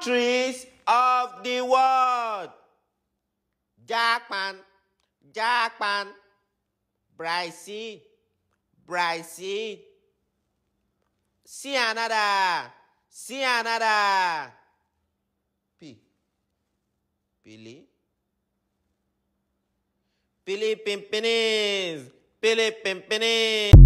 countries of the world. Japan, Japan, Brazil, Brazil. See another, see another. P. Billy, Pili Pimpinins, Pili Pimpinins.